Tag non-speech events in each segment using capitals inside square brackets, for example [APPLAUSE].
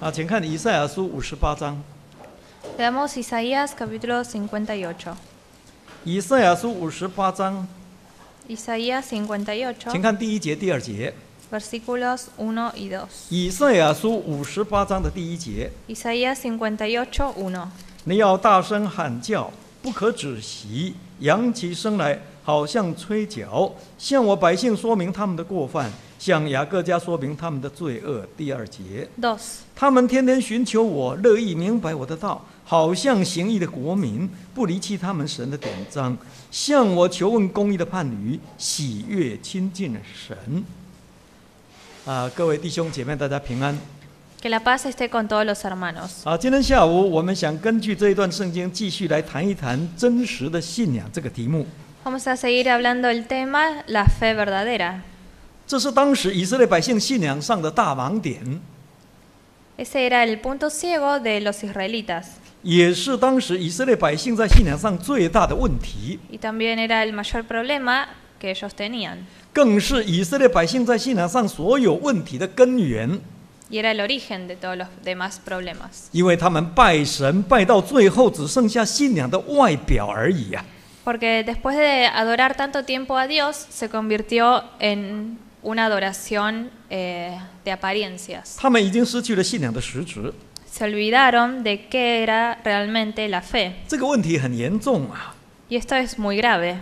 啊，请看《以赛亚书》五十八章。Leamos Isaías capítulo cincuenta y ocho. 以赛亚书五十八章。Isaías cincuenta y ocho. 请看第一节、第二节。Versículos uno y dos. 以赛亚书五十八章的第一节。Isaías cincuenta y ocho uno. 你要大声喊叫，不可止息，扬起声来，好像吹角，向我百姓说明他们的过犯。向雅各家说明他们的罪恶。第二节，他们天天寻求我，乐意明白我的道，好像行义的国民，不离弃他们神的典章，向我求问公义的伴侣，喜悦亲近神。啊，各位弟兄姐妹，大家平安。啊，今天下午我们想根据这一段圣经，继续来谈一谈真实的信仰这个题目。Ese era el punto ciego de los israelitas. Y también era el mayor problema que ellos tenían. Y era el origen de todos los demás problemas. Porque después de adorar tanto tiempo a Dios, se convirtió en una adoración eh, de apariencias. se olvidaron de qué era realmente la fe. y esto es muy grave.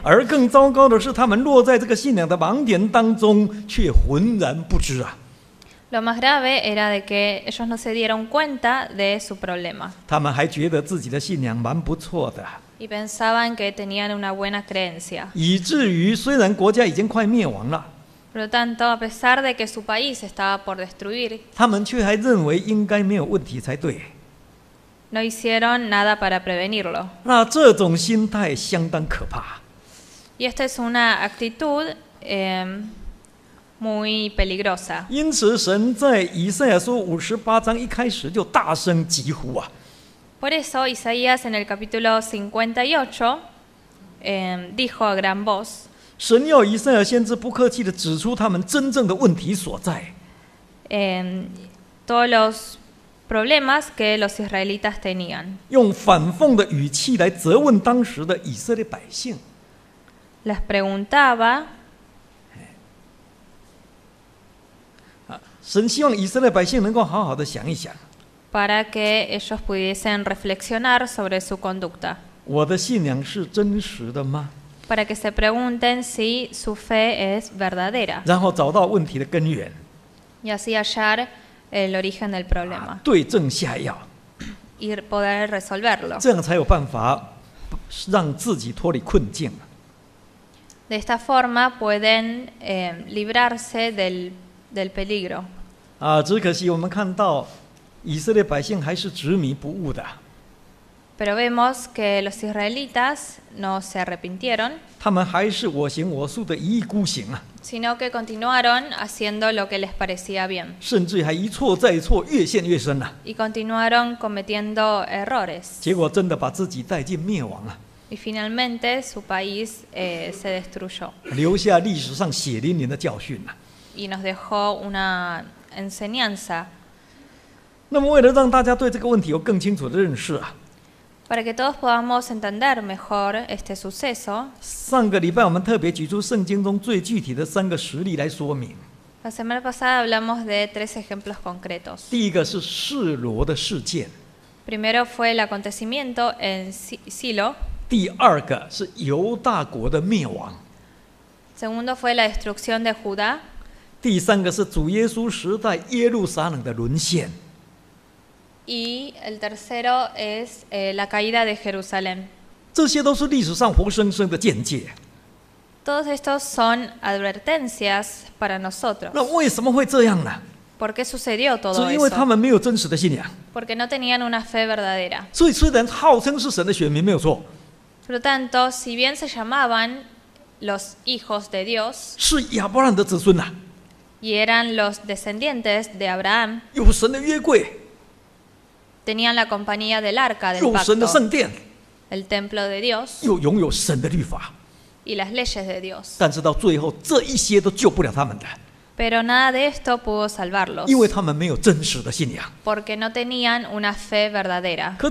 lo más grave era de que ellos no se dieron cuenta de su problema y pensaban que tenían una buena creencia. 以至于虽然国家已经快灭亡了，por lo tanto, a pesar de que su país estaba por destruir, no hicieron nada para prevenirlo. Y esta es una actitud em, muy peligrosa. Por eso Isaías en el capítulo 58 em, dijo a gran voz, 神要以赛尔先知不客气地指出他们真正的问题所在。用反讽的语气来责问当时的以色列百姓。神希望以色列百姓能够好好的想一想。我的信仰是真实的吗？para que se pregunten si su fe es verdadera. [LAUGHS] y así hallar el origen del problema ah, y poder resolverlo. De esta forma pueden eh, librarse del, del peligro. 啊，只可惜我们看到以色列百姓还是执迷不悟的。pero vemos que los israelitas no se arrepintieron, sino que continuaron haciendo lo que les parecía bien Y continuaron cometiendo errores. Y finalmente su país eh, se destruyó Y nos dejó una enseñanza. 那么，为了让大家对这个问题有更清楚的认识啊，para que todos podamos entender mejor este suceso. la semana pasada hablamos de tres ejemplos concretos. primero fue el acontecimiento en Silo, segundo fue la destrucción de Judá, y el tercero es eh, la caída de Jerusalén. Todos estos son advertencias para nosotros. ¿Por qué sucedió todo esto? eso? no tenían una fe verdadera. Por lo tanto, si bien se llamaban los hijos de Dios y eran los descendientes de Abraham, tenían la compañía del arca del pacto, el templo de Dios y las leyes de Dios. Pero nada de esto pudo salvarlos, porque no tenían una fe verdadera. Por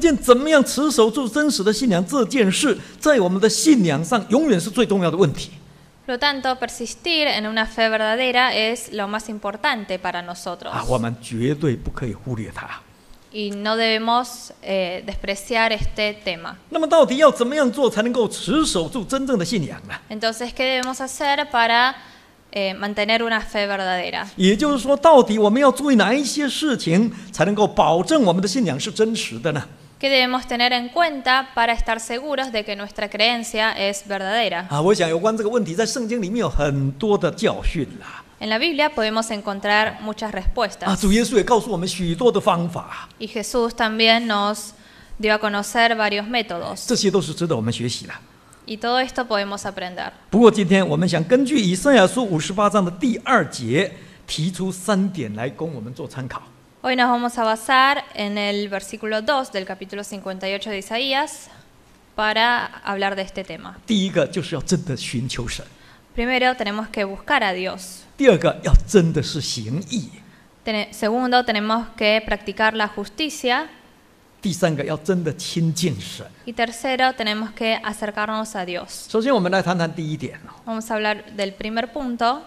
lo tanto, persistir en una fe verdadera es lo más importante para nosotros y no debemos eh, despreciar este tema. Entonces, ¿qué debemos hacer para eh, mantener una fe verdadera? ¿Qué debemos tener en cuenta para estar seguros de que nuestra creencia es verdadera? En la Biblia podemos encontrar muchas respuestas. Ah, y Jesús también nos dio a conocer varios métodos. Y todo esto podemos aprender. Hoy nos vamos a basar en el versículo 2 del capítulo 58 de Isaías para hablar de este tema. Primero tenemos que buscar a Dios. Segundo, tenemos que practicar la justicia. Y tercero tenemos que acercarnos a Dios. Vamos a hablar del primer punto.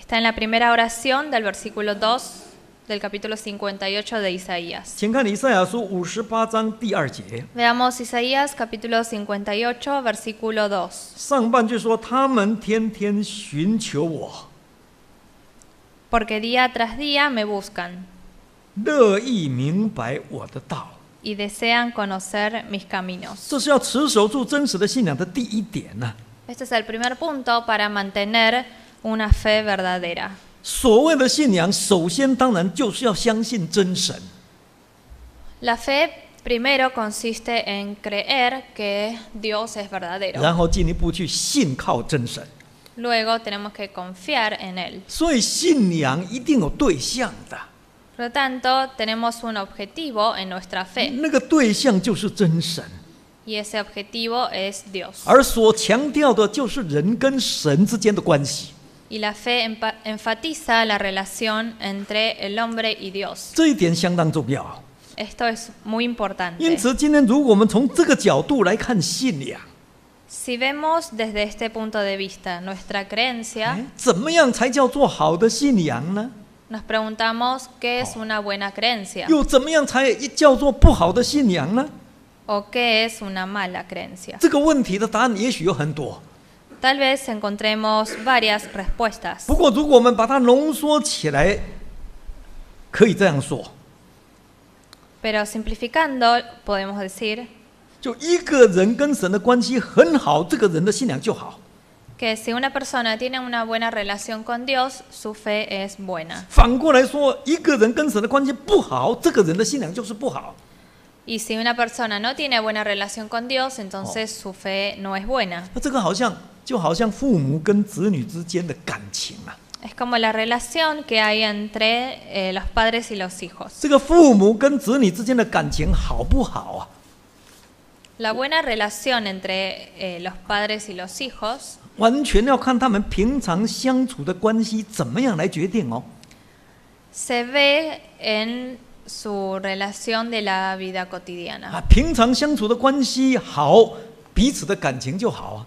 Está en la primera oración del versículo 2 del capítulo 58 de Isaías. Veamos Isaías capítulo 58, versículo 2. Porque día tras día me buscan Y desean conocer mis caminos. Este es el primer punto para mantener una fe verdadera. 所谓的信仰，首先当然就是要相信真神。然后进一步去信靠真神。所以信仰一定有对象的。那个对象就是真神。而所强调的就是人跟神之间的关系。Y la fe enfatiza la relación entre el hombre y Dios. Esto es muy importante. Si vemos desde este punto de vista nuestra creencia, nos preguntamos qué es una buena creencia o qué es una mala creencia tal vez encontremos varias respuestas. Pero, simplificando, podemos decir que si una persona tiene una buena relación con Dios, su fe es buena. Y si una persona no tiene buena relación con Dios, entonces su fe no es buena. 就好像父母跟子女之间的感情啊。Es como la relación que hay entre los padres y los hijos。这个父母跟子女之间的感情好不好啊？La buena relación entre los padres y los hijos。完全要看他们平常相处的关系怎么样来决定哦。Se ve en su relación de la vida cotidiana。啊，平常相处的关系好，彼此的感情就好啊。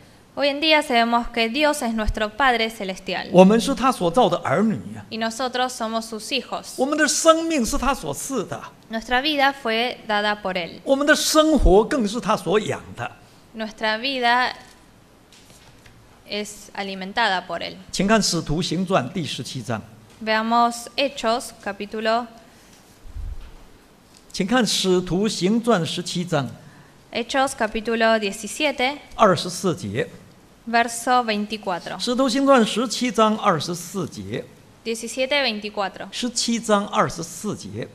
Hoy en día sabemos que Dios es nuestro Padre Celestial. Y nosotros somos sus hijos. Nuestra vida fue dada por Él. Nuestra vida es alimentada por Él. Veamos Hechos, capítulo Hechos, capítulo 17,《使徒行传》十七章二十四节。十七、二十七章二十四节。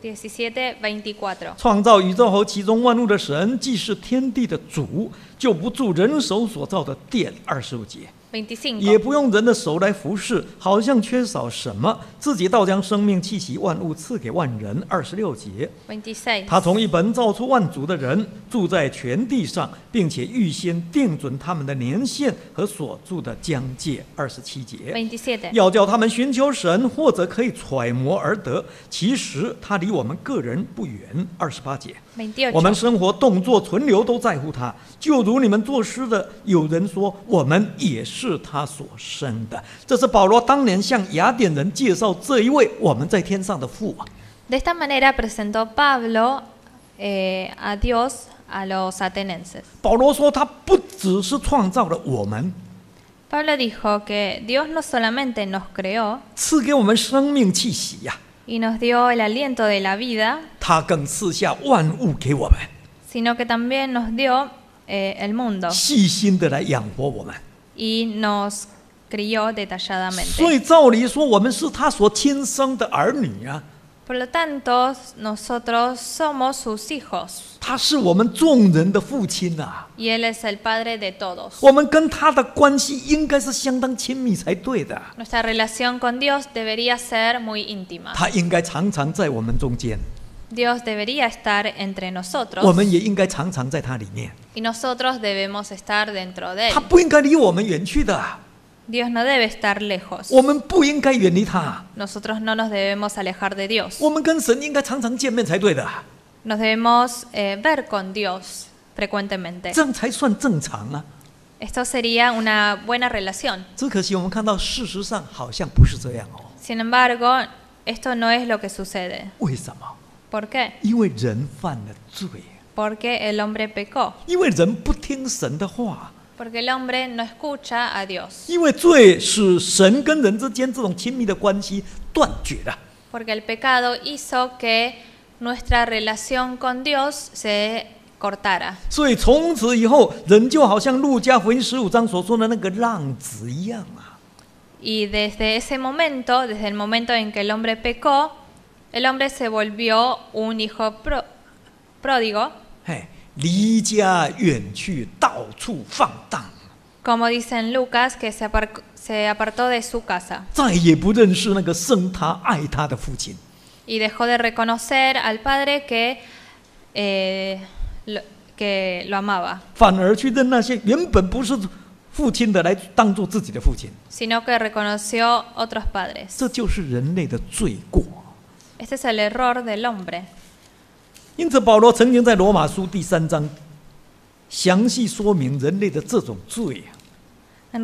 创造宇宙和其中万物的神，既是天地的主，就不住人手所造的殿。二十五节。也不用人的手来服侍，好像缺少什么，自己倒将生命气息万物赐给万人。二十六节。他从一本造出万族的人，住在全地上，并且预先定准他们的年限和所住的疆界。二十七节。要叫他们寻求神，或者可以揣摩而得，其实他离我们个人不远。二十八节。我们生活动作存留都在乎他，就如你们作诗的有人说，我们也是。de esta manera presentó Pablo eh, a Dios a los atenenses. Pablo dijo que Dios no solamente nos creó y nos dio el aliento de la vida, sino que también nos dio eh, el mundo y nos crió detalladamente. Por lo tanto, nosotros somos sus hijos Y Él es el Padre de todos. Nuestra relación con Dios debería ser muy íntima. 他应该常常在我们中间。Dios debería estar entre nosotros. y nosotros debemos estar dentro de él. Dios no debe estar lejos. Nosotros no nos debemos alejar de Dios. Nos debemos eh, ver con Dios frecuentemente. Esto sería una buena relación. Sin embargo, esto no es lo que sucede. 因为人犯了罪。Porque el hombre pecó。因为人不听神的话。Porque el hombre no escucha a Dios。因为罪使神跟人之间这种亲密的关系断绝了。Porque el pecado hizo que nuestra relación con Dios se cortara。所以从此以后，人就好像路加福音十五章所说的那个浪子一样啊。Y desde ese momento, desde el momento en que el hombre pecó. El hombre se volvió un hijo pródigo. como dicen Lucas, que se, apartó de su casa. y dejó de reconocer al padre que eh, lo, que lo amaba. sino que reconoció otros padres. 这就是人类的罪过。este es el error del hombre. En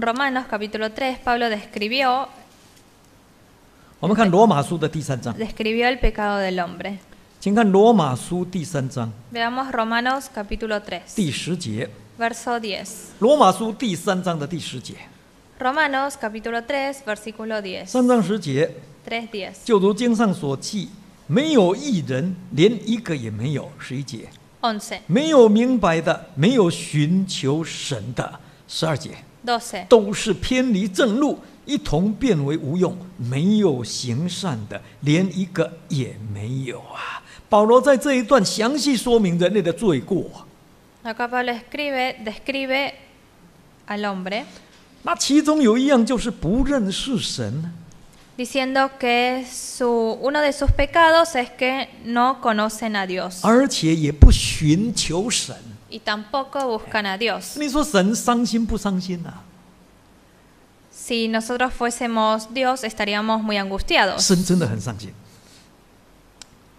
Romanos capítulo 3, Pablo describió 我们看罗马书的第三章，describió el pecado del hombre. 请看罗马书第三章 Veamos Romanos capítulo 3, Verso 10. 罗马书第三章的第十节。Romanos capítulo 3, versículo 10。三章十节，3, 10. 就如经上所记，没有一人，连一个也没有。十一节。11. 没有明白的，没有寻求神的。十二节。12. 都是偏离正路，一同变为无用。没有行善的，连一个也没有啊！保罗在这一段详细说明人类的罪过。Acá Pablo escribe, describe al hombre. 那其中有一样就是不认识神呢，diciendo que su uno de sus pecados es que no conocen a Dios. 而且也不寻求神。y tampoco buscan a Dios. 你说神伤心不伤心啊？si nosotros fuésemos Dios estaríamos muy angustiados. 神真的很伤心。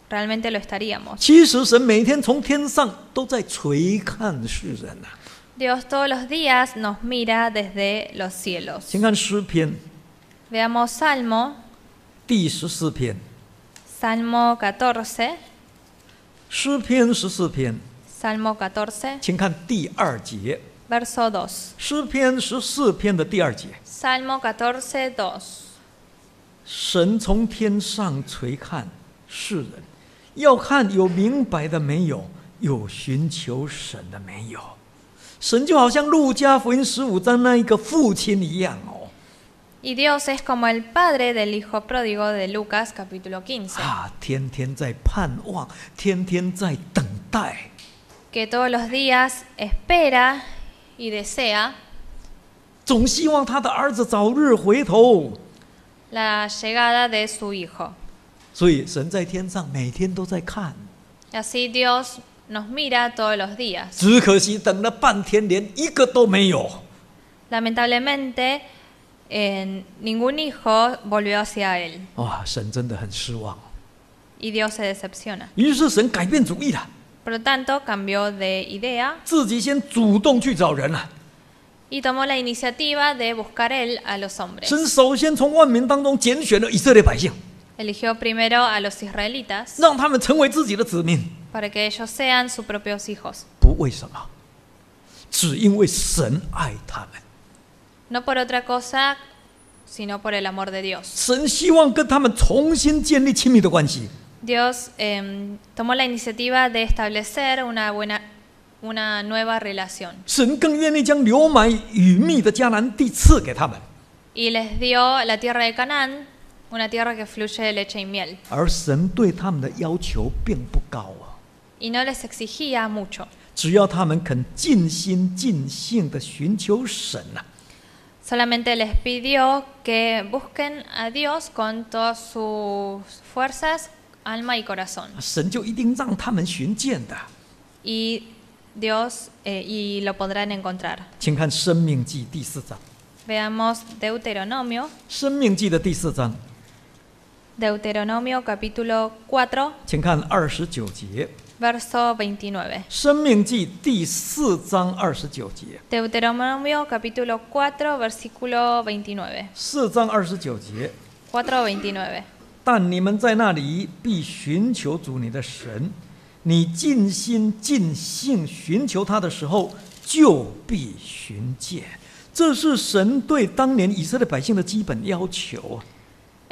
realmente lo estaríamos. 其实神每天从天上都在垂看世人呐。Dios todos los días nos mira desde los cielos. Veamos Salmo, Salmo 14, Salmo 14, Verso 2. Salmo 14, 2. 神从天上垂看世人，要看有明白的没有，有寻求神的没有。y Dios es como el padre del hijo pródigo de Lucas capítulo 15, ah, Que todos los días espera y desea la llegada de su hijo. Así Dios nos mira todos los días. Lamentablemente, ningún hijo volvió hacia él oh, Y Dios se decepciona. Por lo tanto, cambió de idea Y tomó la iniciativa de buscar él a los hombres. Eligió primero a los israelitas para que ellos sean sus propios hijos. No por otra cosa, sino por el amor de Dios. Dios em, tomó la iniciativa de establecer una, buena, nueva relación Y les dio la tierra de Canaán una tierra que fluye de leche y miel. Y no les exigía mucho. Solamente les pidió que busquen a Dios con todas sus fuerzas, alma y corazón. Y Dios eh, y lo podrán encontrar. Veamos Deuteronomio, 请看二十九节。v e r s 29。生命记第四章二十九节。Deuteronomio capítulo c versículo 29。四章二十九节。cuatro v e i n t i n e 但你们在那里必寻求主你的神，你尽心尽性寻求他的时候，就必寻见。这是神对当年以色列百姓的基本要求。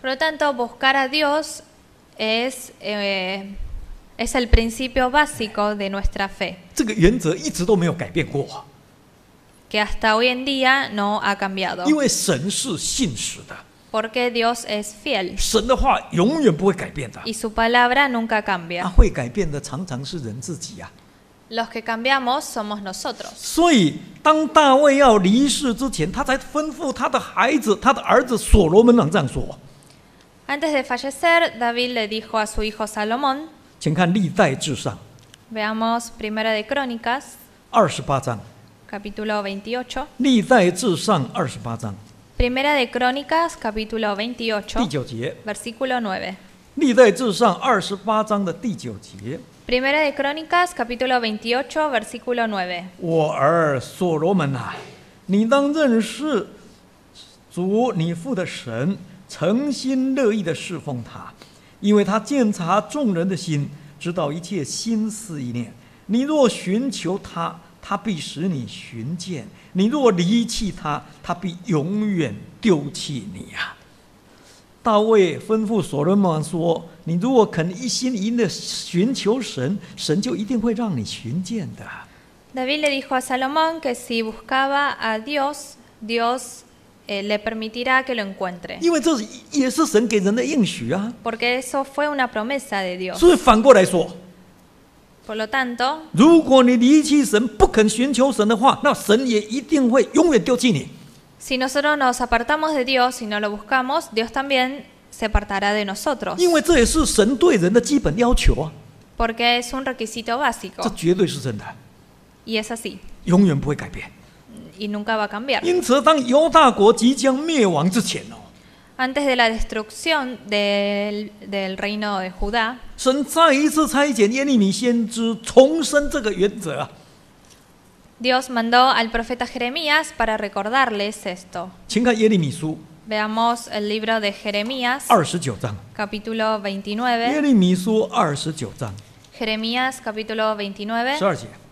Por lo tanto, buscar a Dios es, eh, es el principio básico de nuestra fe. Que hasta hoy en día no ha cambiado. Porque Dios es fiel Y su palabra nunca cambia. Los que cambiamos somos nosotros. hijo. Antes de fallecer, David le dijo a su hijo Salomón, veamos Primera de Crónicas, capítulo 28. Primera de Crónicas, capítulo 28, versículo 9. Primera de Crónicas, capítulo 28, versículo 9. 诚心乐意的侍奉他，因为他鉴察众人的心，知道一切心思意念。你若寻求他，他必使你寻见；你若离弃他，他必永远丢弃你啊！大卫吩咐所罗门说：“你如果肯一心一意的寻求神，神就一定会让你寻见的。” David le dijo a Salomón que si buscaba a Dios, Dios Eh, le permitirá que lo encuentre. Porque eso fue una promesa de Dios. Por lo tanto, si nosotros nos apartamos de Dios y no lo buscamos, Dios también se apartará de nosotros. Porque es un requisito básico. Y es así. 永远不会改变。y nunca va a cambiar. Antes de la destrucción del, reino de Judá, Dios mandó al profeta Jeremías para recordarles esto. Veamos el libro de Jeremías, capítulo 29. Jeremías, capítulo 29,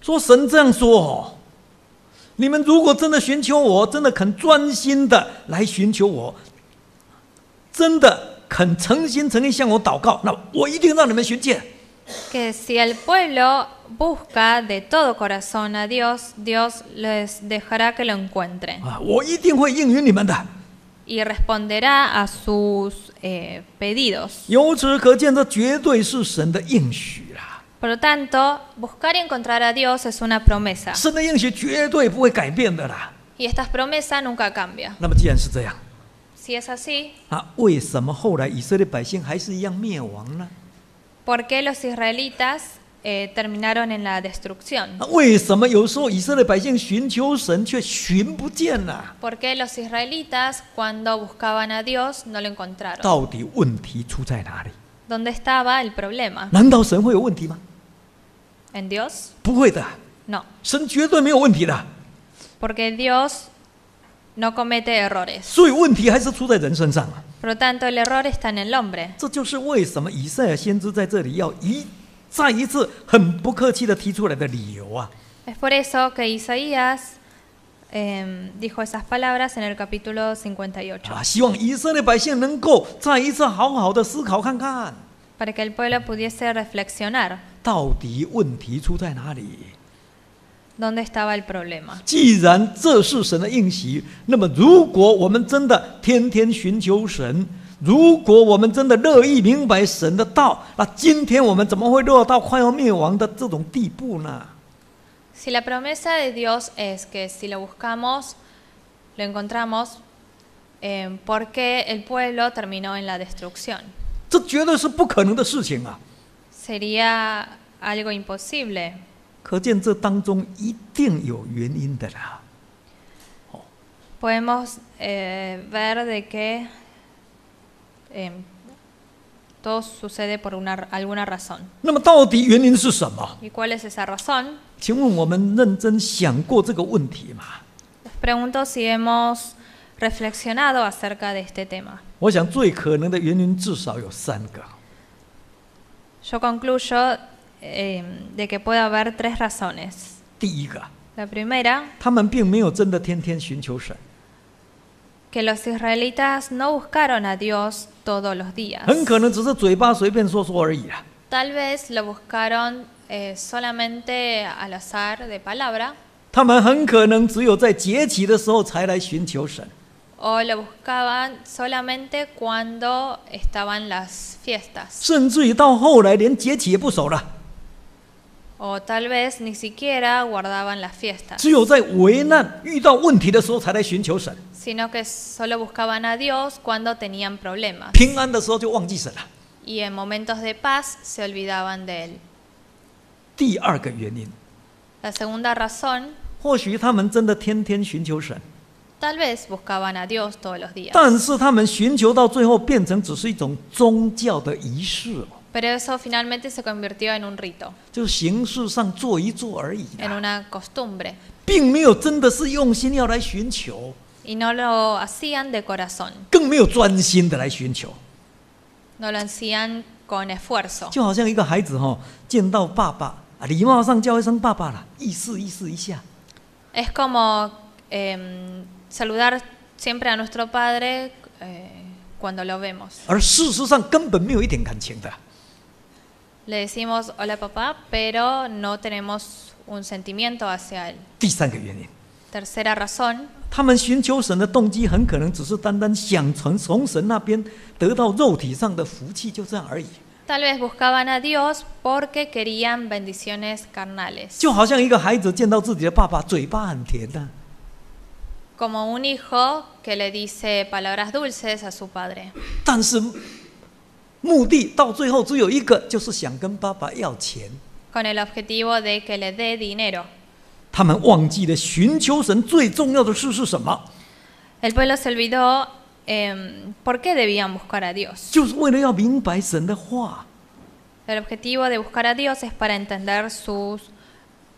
说神这样说：“你们如果真的寻求我，真的肯专心的来寻求我，真的肯诚心诚意向我祷告，那我一定让你们寻见。”Que si el pueblo busca de todo corazón a Dios, Dios les dejará que lo encuentren。啊，我一定会应允你们的。Y responderá a sus pedidos。由此可见，这绝对是神的应许。Por lo tanto, buscar y encontrar a Dios es una promesa. Y esta promesa nunca cambia. Si es así, ¿por qué los israelitas eh, terminaron en la destrucción? ¿Por qué los israelitas cuando buscaban a Dios no lo encontraron? ¿Dónde estaba el problema? problema? en Dios? Dios no comete errores. Por lo tanto, el error está en el hombre. Es por eso que Isaías em, dijo esas palabras en el capítulo 58. 啊，希望以色列百姓能够再一次好好的思考看看。para que el pueblo pudiese reflexionar dónde estaba el problema. Si la promesa de Dios es que si lo buscamos, lo encontramos, eh, ¿por qué el pueblo terminó en la destrucción? 这绝对是不可能的事情啊！可见这当中一定有原因的啦。那么到底原因是什么？请问我们认真想过这个问题吗？reflexionado acerca de este tema. Yo concluyo eh, de que puede haber tres razones. La primera, que los israelitas no buscaron a Dios todos los días. Tal vez lo buscaron eh, solamente al azar de palabra o lo buscaban solamente cuando estaban las fiestas. O tal vez ni siquiera guardaban las fiestas, Sino que solo buscaban a Dios cuando tenían problemas Y en momentos de paz se olvidaban de Él. La segunda razón, Tal vez buscaban a Dios todos los días. Pero eso finalmente se convirtió en un rito, en una costumbre, Y no lo hacían de corazón, No lo hacían con esfuerzo. Es como em, saludar siempre a nuestro Padre eh, cuando lo vemos. Le decimos hola papá, pero no tenemos un sentimiento hacia él. Tercera razón. Tal vez buscaban a Dios porque querían bendiciones carnales como un hijo que le dice palabras dulces a su padre. Con el objetivo de que le dé dinero. El pueblo se olvidó em, por qué debían buscar a Dios. El objetivo de buscar a Dios es para entender sus,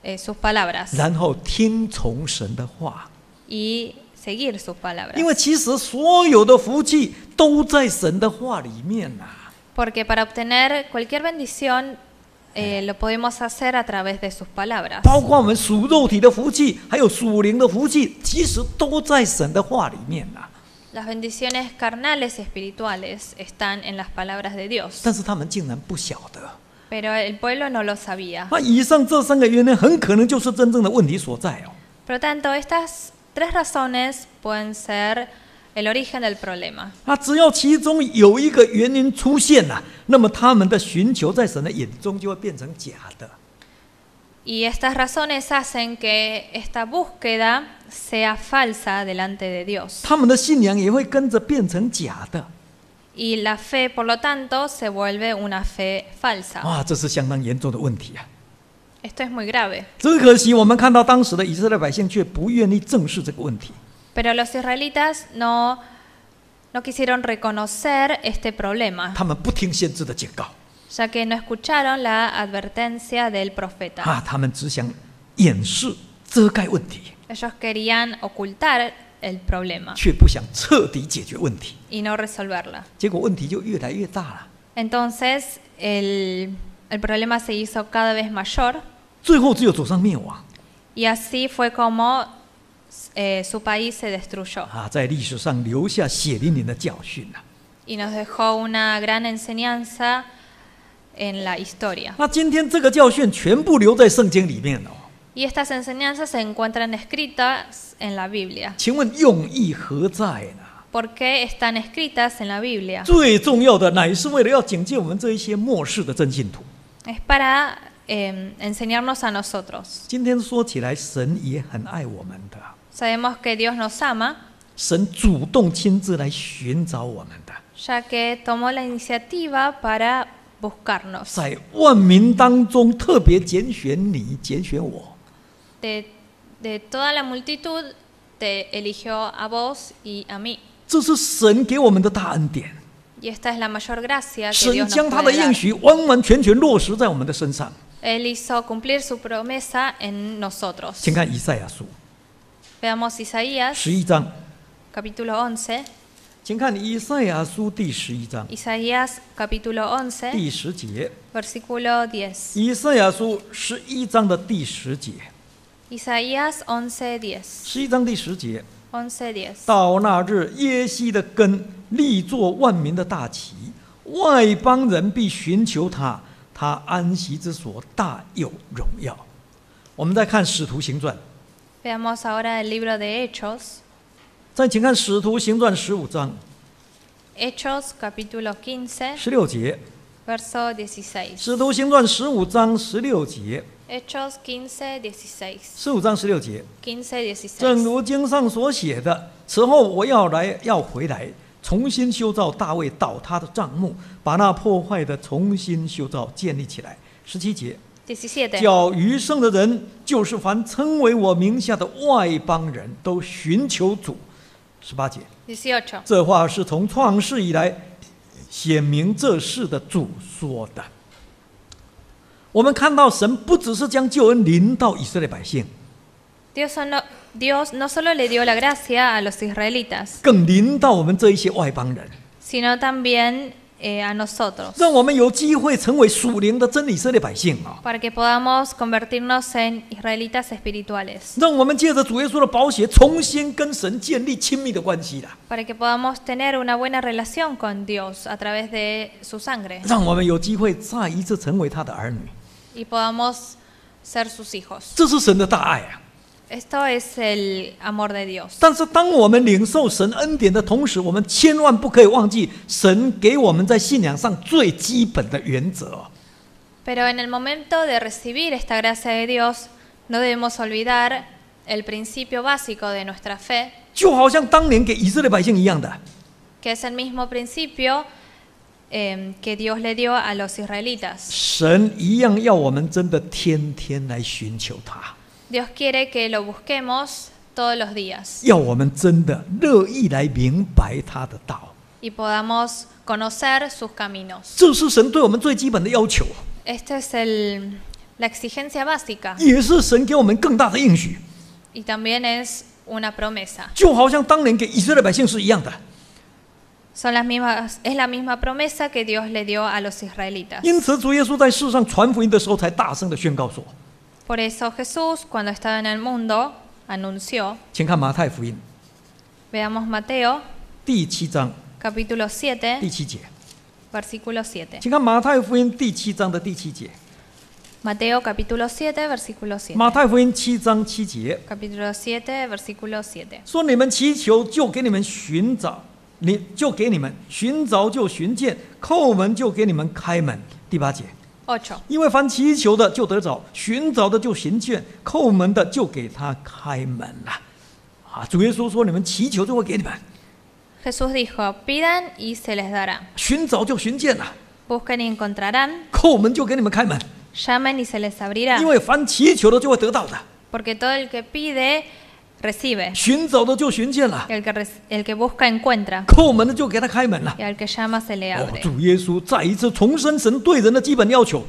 eh, sus palabras y seguir sus palabras. Porque para obtener cualquier bendición eh, lo podemos hacer a través de sus palabras. Las bendiciones carnales y espirituales están en las palabras de Dios. Pero el pueblo no lo sabía. Por lo tanto, estas tres razones pueden ser el origen del problema. Y estas razones hacen que esta búsqueda sea falsa delante de Dios. Y la fe, por lo tanto, se vuelve una fe falsa. Ah, esto es muy grave. Pero los israelitas no no quisieron reconocer este problema, ya que no escucharon la advertencia del profeta. Ah, Ellos querían ocultar el problema Y no resolverla. Entonces el, el problema se hizo cada vez mayor 最后只有走上灭亡。Y así fue como su país se destruyó。啊，在历史上留下血淋淋的教训呐。Y nos dejó una gran enseñanza en la historia。那今天这个教训全部留在圣经里面哦。Y estas enseñanzas se encuentran escritas en la Biblia。请问用意何在呢？Por qué están escritas en la Biblia？最重要的乃是为了要警戒我们这一些末世的真信徒。Es para Em, enseñarnos a nosotros. Sabemos que Dios nos ama, Ya que tomó la iniciativa para buscarnos. de toda la multitud te eligió a vos y a mí. Y esta es la mayor gracia que Dios nos él hizo cumplir su promesa en nosotros. Veamos Isaías 11. Isaías capítulo 11, 10. 他安息之所大有荣耀。我们再看《使徒行传》。Veamos ahora el libro de Hechos。再请看《使徒行传》十五章。Hechos capítulo quince。十六节。Verso dieciséis。《使徒行传》十五章十六节。Hechos quince dieciséis。十五章十六节。Quince dieciséis。正如经上所写的，此后我要来，要回来。重新修造大卫倒塌的帐幕，把那破坏的重新修造建立起来。十七节，叫余剩的人，就是凡称为我名下的外邦人都寻求主。十八节，这话是从创世以来显明这事的主说的。我们看到神不只是将救恩临到以色列百姓。Dios no solo le dio la gracia a los israelitas, sino también eh, a nosotros, Para que podamos convertirnos en israelitas espirituales, Para que podamos tener una buena relación con Dios a través de su sangre Y podamos ser sus hijos. Esto es el amor de Dios. Pero en el momento de recibir esta gracia de Dios, no debemos olvidar el principio básico de nuestra fe, que es el mismo principio em, que Dios le dio a los israelitas. Dios quiere que lo busquemos todos los días. y podamos conocer sus caminos. Esta es la exigencia básica y también es una promesa. son las es la misma promesa que Dios le dio a los israelitas. Por eso Jesús, cuando estaba en el mundo, anunció. Veamos Mateo, capítulo 7, versículo 7. Mateo capítulo 7, versículo 7. Capítulo 7, versículo 7. 说：“你们祈求，就给你们寻找，你就给你们寻找就寻见，叩门就给你们开门。”第八节，哦，求！因为凡祈求的就得找，寻找的就寻见，叩门的就给他开门了。啊，主耶稣说：“你们祈求就会给你们。”耶稣说：“Pidan y se les dará。”寻找就寻见了。Busquen y encontrarán。叩门就给你们开门。Llamen y se les abrirá。因为凡祈求的就会得到的。Porque todo el que pide recibe. 寻找的就寻见了，El que, res- el que busca encuentra 叩门的就给他开门了 y。al que llama se le abre. 哦，abre. 主耶稣再一次重申神对人的基本要求。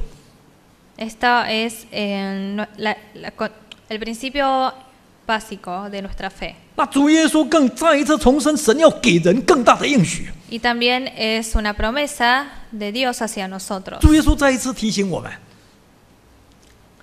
Esta es eh, no- la- la co- el principio básico de nuestra fe. 那主耶稣更再一次重申神要给人更大的应许。Y también es una promesa de Dios hacia nosotros. 主耶稣再一次提醒我们，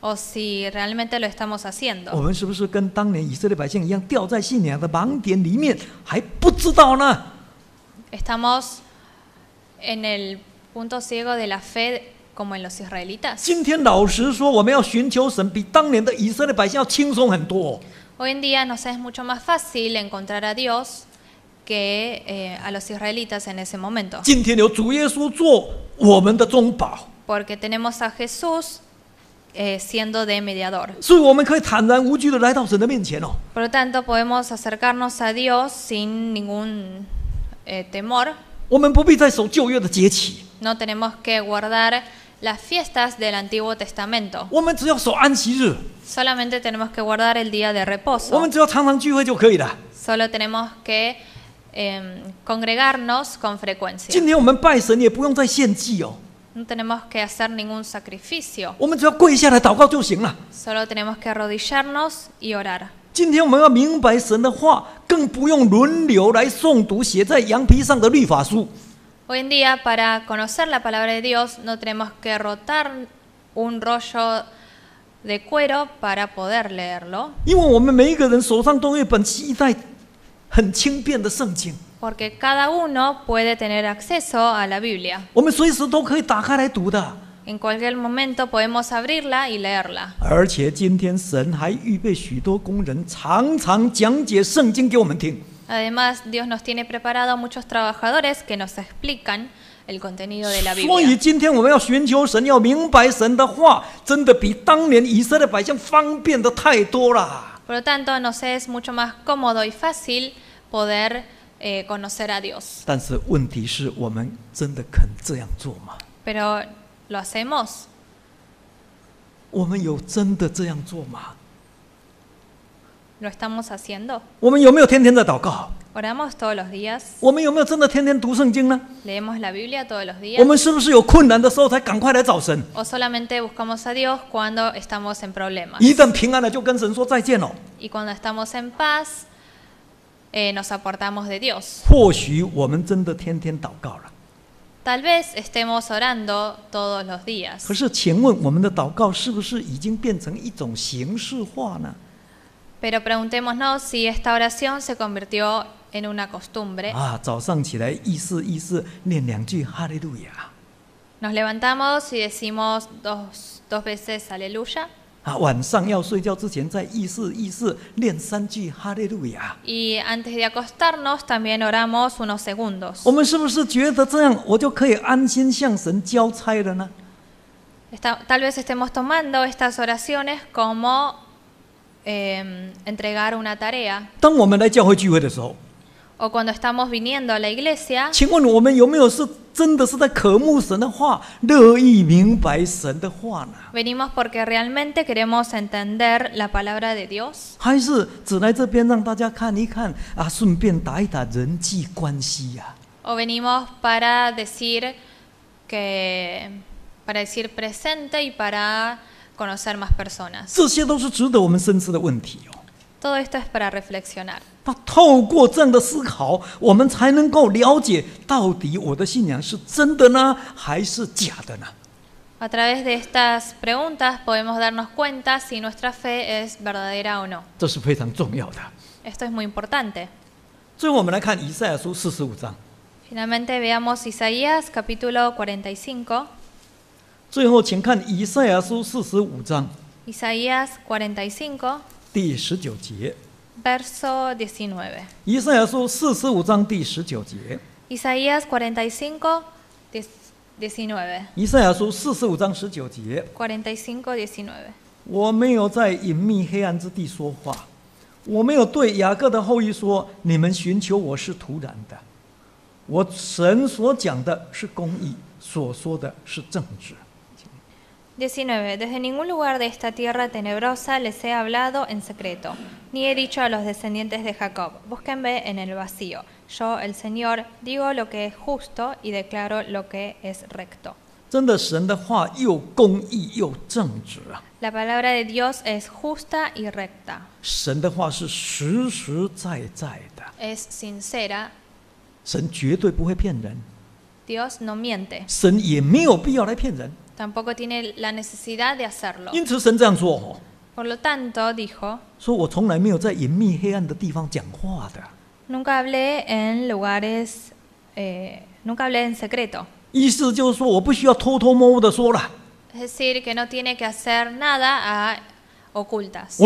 o si realmente lo estamos haciendo. ¿Estamos en el punto ciego de la fe como en los israelitas. Hoy en día nos es mucho más fácil encontrar a Dios que eh, a los israelitas en ese momento. Porque tenemos a Jesús eh, siendo de mediador. Por lo tanto, podemos acercarnos a Dios sin ningún eh, temor. No tenemos que guardar las fiestas del Antiguo Testamento. Solamente tenemos que guardar el día de reposo. Solo tenemos que em, congregarnos con frecuencia. No tenemos que hacer ningún sacrificio. Solo tenemos que arrodillarnos y orar. Hoy en día, para conocer la palabra de Dios, no tenemos que rotar un rollo de cuero para poder leerlo porque cada uno puede tener acceso a la Biblia. En cualquier momento podemos abrirla y leerla. Además, Dios nos tiene preparado muchos trabajadores que nos explican el contenido de la Biblia. Por lo tanto, nos es mucho más cómodo y fácil poder eh, conocer a Dios. Pero, lo hacemos. ¿Lo estamos haciendo? oramos todos los días. ¿Leemos la Biblia todos los días. ¿O solamente buscamos a Dios cuando estamos en problemas. ¿Y cuando estamos en paz, eh, nos aportamos de Dios. tal vez estemos orando todos los días, Pero preguntémonos si esta oración se convirtió en una costumbre. Nos levantamos y decimos dos, dos veces aleluya. 啊，晚上要睡觉之前，在意识意识练三句哈利路亚。Y antes de acostarnos también oramos unos segundos。我们是不是觉得这样，我就可以安心向神交差了呢？Está tal vez estemos tomando estas oraciones como entregar una tarea。当我们来教会聚会的时候。o cuando estamos viniendo a la iglesia, ¿venimos porque realmente queremos entender la palabra de Dios. ¿O venimos para decir que para decir presente y para conocer más personas. Todo esto es para reflexionar. A través de estas preguntas podemos darnos cuenta si nuestra fe es verdadera o no. Esto es muy importante. Finalmente, veamos Isaías capítulo 45. Isaías 45第十九节。Verso diecinueve. 以赛亚书四十五章第十九节。Isaías cuarenta y cinco diecinueve. 以赛亚书四十五章十九节。Cuarenta y cinco diecinueve. 我没有在隐秘黑暗之地说话，我没有对雅各的后裔说你们寻求我是徒然的。我神所讲的是公义，所说的是正据。19. Desde ningún lugar de esta tierra tenebrosa les he hablado en secreto, ni he dicho a los descendientes de Jacob, búsquenme en el vacío. Yo, el Señor, digo lo que es justo y declaro lo que es recto. La palabra de Dios es justa y recta. Es sincera. Dios no miente tampoco tiene la necesidad de hacerlo. Por lo tanto, dijo, nunca hablé en lugares, eh, nunca hablé en secreto. Es decir, que no tiene que hacer nada a ocultas.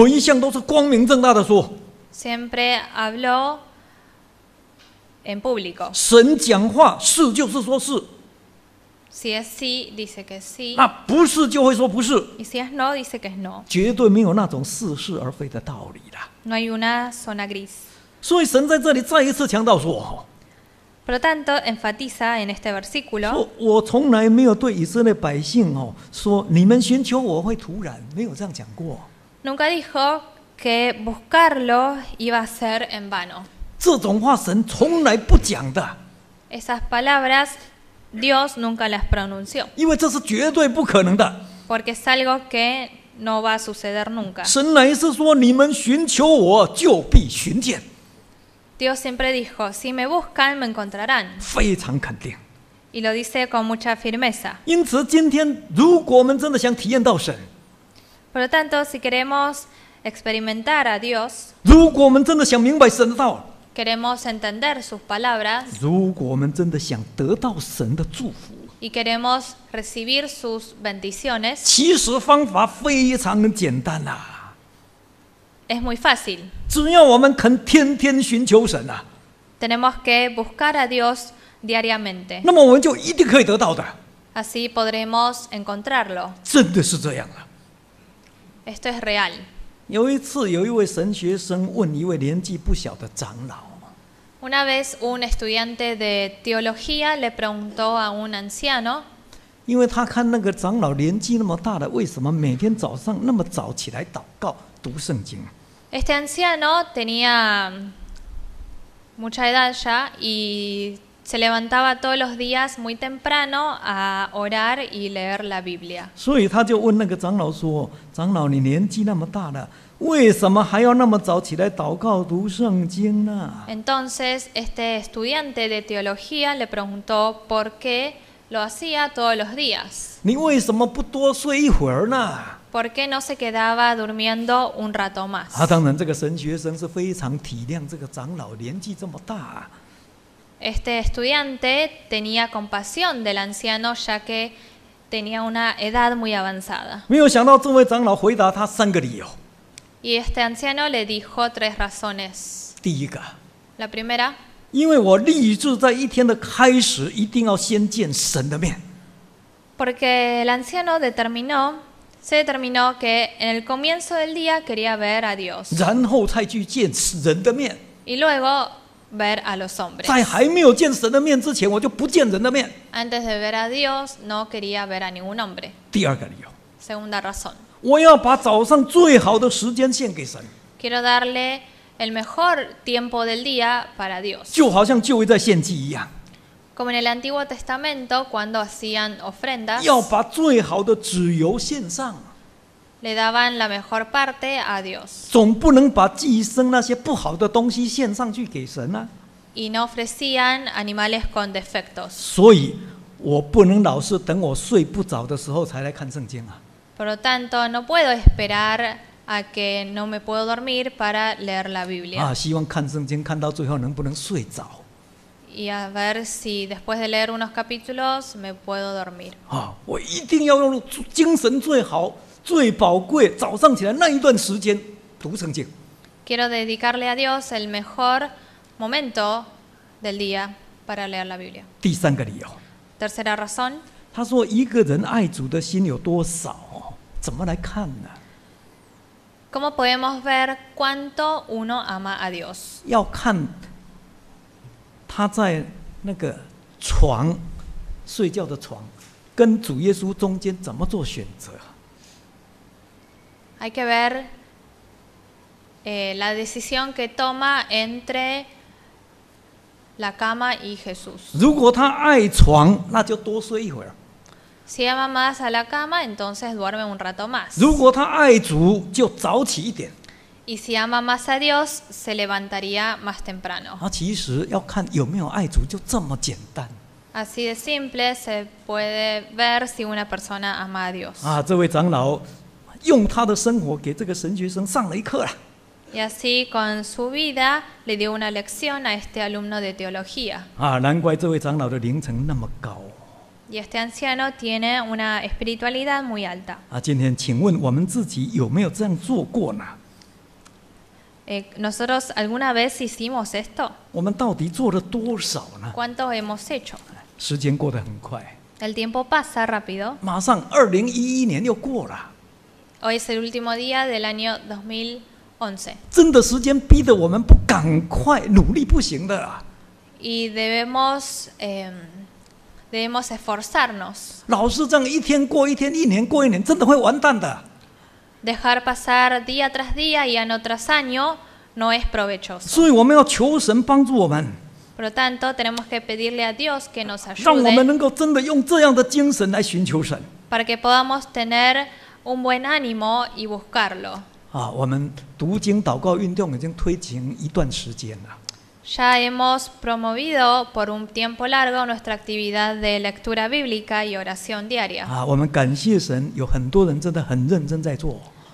Siempre habló en público. Si es sí, dice que Y si es no, dice que es no. hay una zona gris. Por lo tanto, enfatiza en este versículo. Nunca dijo que buscarlo iba a ser en vano. Esas palabras Dios nunca las pronunció. Porque es algo que no va a suceder nunca. Dios siempre dijo, si me buscan, me encontrarán. Y lo dice con mucha firmeza. Por lo tanto, si queremos experimentar a Dios, Queremos entender sus palabras. y queremos recibir sus bendiciones, Es muy fácil. tenemos que buscar a Dios diariamente. Así podremos encontrarlo. Esto es real. 有一次，有一位神学生问一位年纪不小的长老：“Una vez un estudiante de teología le preguntó a un anciano, 因为他看那个长老年纪那么大了，为什么每天早上那么早起来祷告读圣经？Este anciano tenía mucha edad ya y.” se levantaba todos los días muy temprano a orar y leer la Biblia. Entonces, este estudiante de teología le preguntó por qué lo hacía todos los días. ¿Por qué no se quedaba durmiendo un rato más? Este estudiante tenía compasión del anciano ya que tenía una edad muy avanzada. Y este anciano le dijo tres razones. La primera, porque el anciano determinó, se determinó que en el comienzo del día quería ver a Dios Y luego ver a los hombres. Antes de ver a Dios, no quería ver a ningún hombre. Segunda razón. Quiero darle el mejor tiempo del día para Dios. Como en el Antiguo Testamento, cuando hacían ofrendas, le daban la mejor parte a Dios. Y no ofrecían animales con defectos. Por lo tanto, no puedo esperar a que no me puedo dormir para leer la Biblia. Y a ver si después de leer unos capítulos me puedo dormir. Ah, 最宝贵，早上起来那一段时间读圣经。Quiero dedicarle a Dios el mejor momento del día para leer la Biblia。第三个理由。Tercera razón。他说：“一个人爱主的心有多少？怎么来看呢？”Cómo podemos ver cuánto uno ama a Dios。要看他在那个床睡觉的床，跟主耶稣中间怎么做选择。hay que ver eh, la decisión que toma entre la cama y Jesús. Si ama más a la cama, entonces duerme un rato más. y si ama más a Dios, se levantaría más temprano. Así de simple se puede ver si una persona ama a Dios. Y así con su vida le dio una lección a este alumno de teología. Y este anciano tiene una espiritualidad muy alta. ¿Nosotros alguna vez hicimos esto? ¿Cuánto hemos hecho? El tiempo pasa rápido. 马上二零一一年又过了。Hoy es el último día del año 2011. Y debemos, em, debemos esforzarnos. Dejar pasar día tras día y año tras año no es provechoso. Por lo tanto, tenemos que pedirle a Dios que nos ayude para que podamos tener un buen ánimo y buscarlo. Ya hemos promovido por un tiempo largo nuestra actividad de lectura bíblica y oración diaria.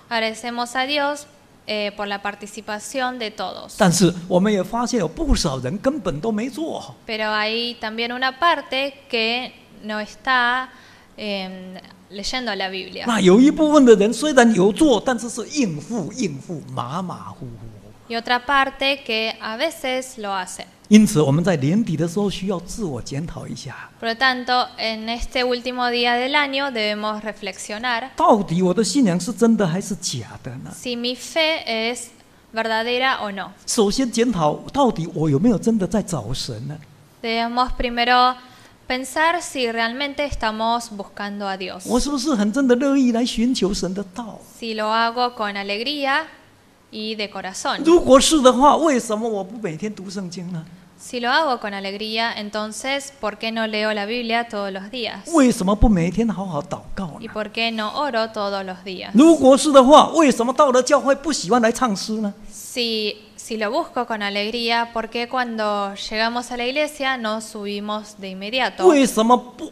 Agradecemos a Dios eh, por la participación de todos. Pero hay también una parte que no está em, leyendo la Biblia. Y otra parte que a veces lo hace. Por lo tanto, en este último día del año debemos reflexionar si mi fe es verdadera o no. Debemos primero pensar si realmente estamos buscando a Dios. ¿Si lo hago con alegría y de corazón. Si lo hago con alegría, entonces, ¿por qué no leo la Biblia todos los días? ¿Y por qué no oro todos los días? si si lo busco con alegría, ¿por qué cuando llegamos a la iglesia no subimos de inmediato? inmediato?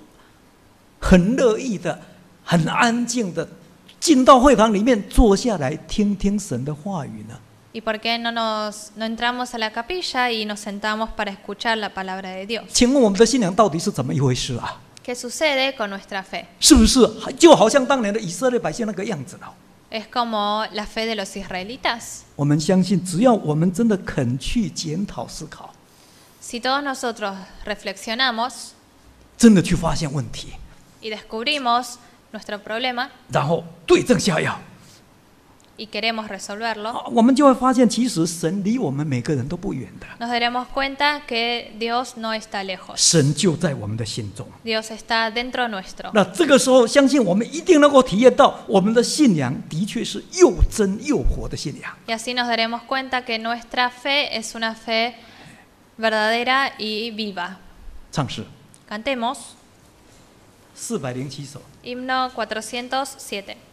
¿Y por qué no no entramos a la capilla y nos sentamos para escuchar la palabra de Dios? ¿Qué sucede con nuestra fe? ¿Es como la fe de los israelitas. Si todos nosotros reflexionamos y descubrimos nuestro problema 然后对症下药，y queremos resolverlo, Nos daremos cuenta que Dios no está lejos. Dios está dentro nuestro. Y así nos daremos cuenta que nuestra fe es una fe verdadera y viva. Cantemos. Himno 407.